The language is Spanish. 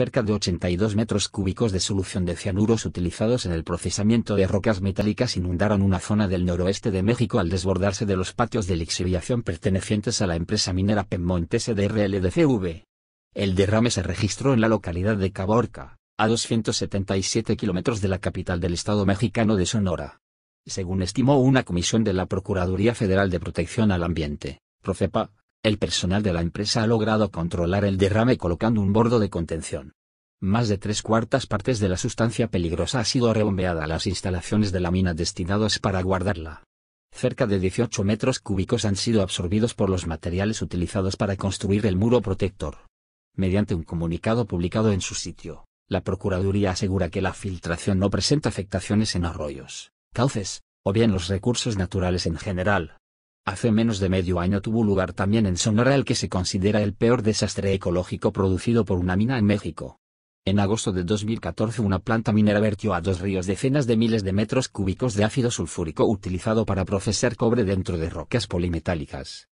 cerca de 82 metros cúbicos de solución de cianuros utilizados en el procesamiento de rocas metálicas inundaron una zona del noroeste de México al desbordarse de los patios de lixiviación pertenecientes a la empresa minera Pemontese de RLDCV. El derrame se registró en la localidad de Caborca, a 277 kilómetros de la capital del estado mexicano de Sonora. Según estimó una comisión de la Procuraduría Federal de Protección al Ambiente, Profepa, el personal de la empresa ha logrado controlar el derrame colocando un bordo de contención. Más de tres cuartas partes de la sustancia peligrosa ha sido rebombeada a las instalaciones de la mina destinadas para guardarla. Cerca de 18 metros cúbicos han sido absorbidos por los materiales utilizados para construir el muro protector. Mediante un comunicado publicado en su sitio, la Procuraduría asegura que la filtración no presenta afectaciones en arroyos, cauces, o bien los recursos naturales en general, Hace menos de medio año tuvo lugar también en Sonora el que se considera el peor desastre ecológico producido por una mina en México. En agosto de 2014 una planta minera vertió a dos ríos decenas de miles de metros cúbicos de ácido sulfúrico utilizado para procesar cobre dentro de rocas polimetálicas.